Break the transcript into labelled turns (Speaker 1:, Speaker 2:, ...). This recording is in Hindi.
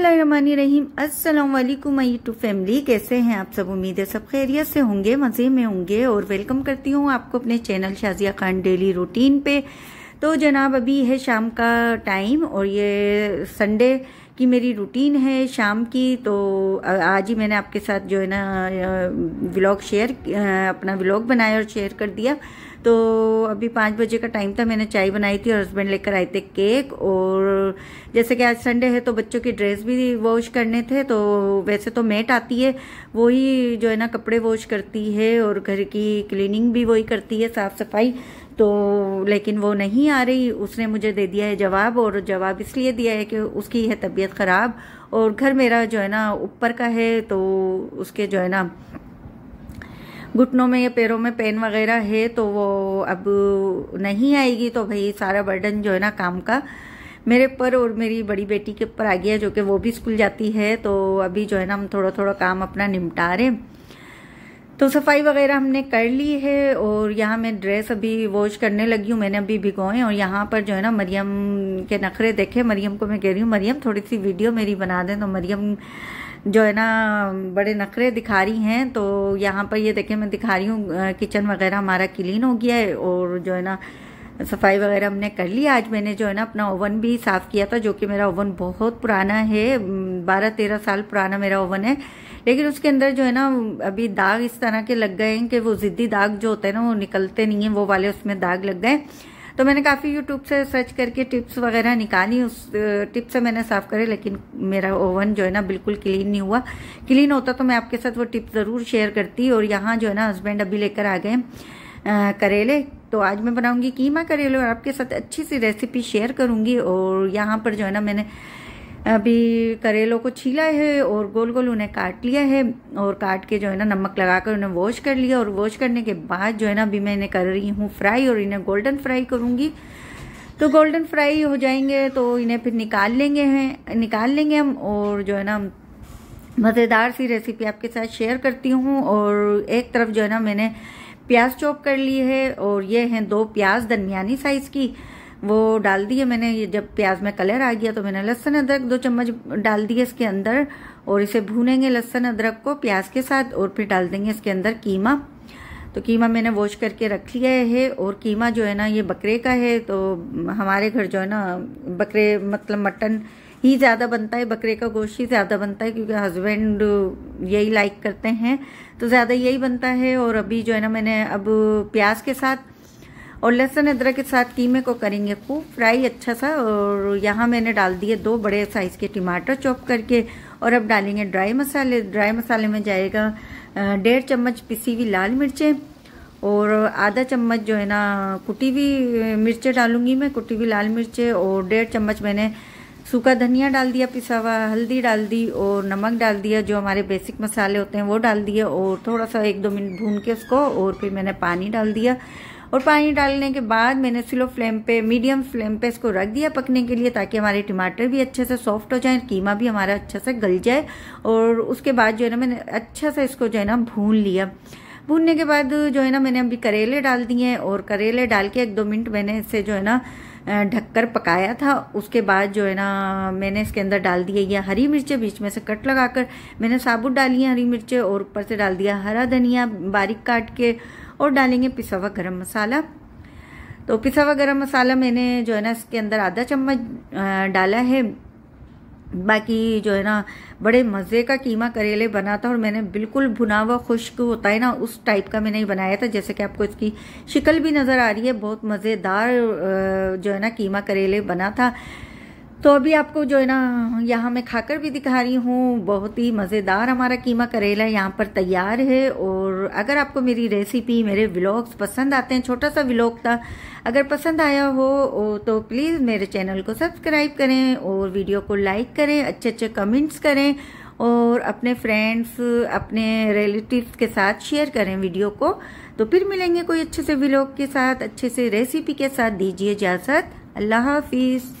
Speaker 1: बिस्मिल्लाहिर्रहमानिर्रहीम अस्सलाम वालेकुम माय यूट्यूब फैमिली कैसे हैं आप सब उम्मीद है सब खैरियत से होंगे मज़े में होंगे और वेलकम करती हूँ आपको अपने channel Shazia Khan daily routine पे तो जनाब अभी है शाम का टाइम और ये संडे की मेरी रूटीन है शाम की तो आज ही मैंने आपके साथ जो है ना व्लॉग शेयर अपना व्लॉग बनाया और शेयर कर दिया तो अभी पाँच बजे का टाइम था मैंने चाय बनाई थी और हस्बैंड लेकर आए थे केक और जैसे कि आज संडे है तो बच्चों की ड्रेस भी वॉश करने थे तो वैसे तो मेट आती है वही जो है ना कपड़े वॉश करती है और घर की क्लीनिंग भी वही करती है साफ़ सफाई तो लेकिन वो नहीं आ रही उसने मुझे दे दिया है जवाब और जवाब इसलिए दिया है कि उसकी है तबीयत ख़राब और घर मेरा जो है ना ऊपर का है तो उसके जो है ना घुटनों में या पैरों में पेन वगैरह है तो वो अब नहीं आएगी तो भाई सारा बर्डन जो है ना काम का मेरे पर और मेरी बड़ी बेटी के ऊपर आ गया जो कि वो भी स्कूल जाती है तो अभी जो है ना हम थोड़ा थोड़ा काम अपना निपटा रहे हैं तो सफाई वगैरह हमने कर ली है और यहाँ मैं ड्रेस अभी वॉश करने लगी हूँ मैंने अभी भिगोए और यहाँ पर जो है ना मरियम के नखरे देखे मरियम को मैं कह रही हूँ मरियम थोड़ी सी वीडियो मेरी बना दें तो मरियम जो है ना बड़े नखरे दिखा रही हैं तो यहाँ पर ये देखे मैं दिखा रही हूँ किचन वगैरह हमारा क्लीन हो गया है और जो है ना सफाई वगैरह हमने कर ली आज मैंने जो है ना अपना ओवन भी साफ़ किया था जो कि मेरा ओवन बहुत पुराना है बारह तेरह साल पुराना मेरा ओवन है लेकिन उसके अंदर जो है ना अभी दाग इस तरह के लग गए हैं कि वो ज़िद्दी दाग जो होते हैं ना वो निकलते नहीं है वो वाले उसमें दाग लग गए तो मैंने काफ़ी यूट्यूब से सर्च करके टिप्स वगैरह निकाली उस टिप से मैंने साफ़ करे लेकिन मेरा ओवन जो है ना बिल्कुल क्लीन नहीं हुआ क्लीन होता तो मैं आपके साथ वो टिप ज़रूर शेयर करती और यहाँ जो है ना हस्बैंड अभी लेकर आ गए करेले तो आज मैं बनाऊंगी कीमा करेले और आपके साथ अच्छी सी रेसिपी शेयर करूंगी और यहाँ पर जो है ना मैंने अभी करेलों को छीला है और गोल गोल उन्हें काट लिया है और काट के जो है ना नमक लगाकर उन्हें वॉश कर लिया और वॉश करने के बाद जो है ना अभी मैं इन्हें कर रही हूँ फ्राई और इन्हें गोल्डन फ्राई करूँगी तो गोल्डन फ्राई हो जाएंगे तो इन्हें फिर निकाल लेंगे हैं निकाल लेंगे हम और जो है ना मज़ेदार सी रेसिपी आपके साथ शेयर करती हूँ और एक तरफ जो है ना मैंने प्याज चॉप कर ली है और ये हैं दो प्याज दरमिया साइज़ की वो डाल दिए मैंने ये जब प्याज में कलर आ गया तो मैंने लहसुन अदरक दो चम्मच डाल दिए इसके अंदर और इसे भूनेंगे लहसुन अदरक को प्याज के साथ और फिर डाल देंगे इसके अंदर कीमा तो कीमा मैंने वॉश करके रख लिया है और कीमा जो है ना ये बकरे का है तो हमारे घर जो है ना बकरे मतलब मटन ही ज़्यादा बनता है बकरे का गोश्त ही ज़्यादा बनता है क्योंकि हस्बैंड यही लाइक करते हैं तो ज़्यादा यही बनता है और अभी जो है ना मैंने अब प्याज के साथ और लहसुन अदरक के साथ कीमे को करेंगे खूब फ्राई अच्छा सा और यहाँ मैंने डाल दिए दो बड़े साइज़ के टमाटर चॉप करके और अब डालेंगे ड्राई मसाले ड्राई मसाले में जाएगा डेढ़ चम्मच पिसी हुई लाल मिर्चें और आधा चम्मच जो है ना कुटी हुई मिर्चें डालूंगी मैं कुटी हुई लाल मिर्चें और डेढ़ चम्मच मैंने सूखा धनिया डाल दिया पिसा हुआ हल्दी डाल दी और नमक डाल दिया जो हमारे बेसिक मसाले होते हैं वो डाल दिए और थोड़ा सा एक दो मिनट भून के उसको और फिर मैंने पानी डाल दिया और पानी डालने के बाद मैंने स्लो फ्लेम पे मीडियम फ्लेम पे इसको रख दिया पकने के लिए ताकि हमारे टमाटर भी अच्छे से सॉफ्ट हो जाए कीमा भी हमारा अच्छा से गल जाए और उसके बाद जो है ना मैंने अच्छा सा इसको जो है ना भून लिया भूनने के बाद जो है ना मैंने अभी करेले डाल दिए और करेले डाल के एक दो मिनट मैंने इसे जो है ना ढककर पकाया था उसके बाद जो है ना मैंने इसके अंदर डाल दिया यह हरी मिर्चें बीच में से कट लगाकर मैंने साबुत डाली है हरी मिर्चें और ऊपर से डाल दिया हरा धनिया बारीक काट के और डालेंगे पिसा हुआ गर्म मसाला तो पिसा हुआ गर्म मसाला मैंने जो है ना इसके अंदर आधा चम्मच डाला है बाकी जो है ना बड़े मज़े का कीमा करेले बना था और मैंने बिल्कुल भुना हुआ खुश्क होता है ना उस टाइप का मैंने बनाया था जैसे कि आपको इसकी शिकल भी नज़र आ रही है बहुत मज़ेदार जो है ना कीमा करेले बना था तो अभी आपको जो है ना यहाँ मैं खाकर भी दिखा रही हूँ बहुत ही मज़ेदार हमारा कीमा करेला यहाँ पर तैयार है और और अगर आपको मेरी रेसिपी मेरे व्लॉग्स पसंद आते हैं छोटा सा व्लॉग था अगर पसंद आया हो तो प्लीज़ मेरे चैनल को सब्सक्राइब करें और वीडियो को लाइक करें अच्छे अच्छे कमेंट्स करें और अपने फ्रेंड्स अपने रिलेटिव्स के साथ शेयर करें वीडियो को तो फिर मिलेंगे कोई अच्छे से व्लॉग के साथ अच्छे से रेसिपी के साथ दीजिए इजाज़त अल्लाह हाफिज़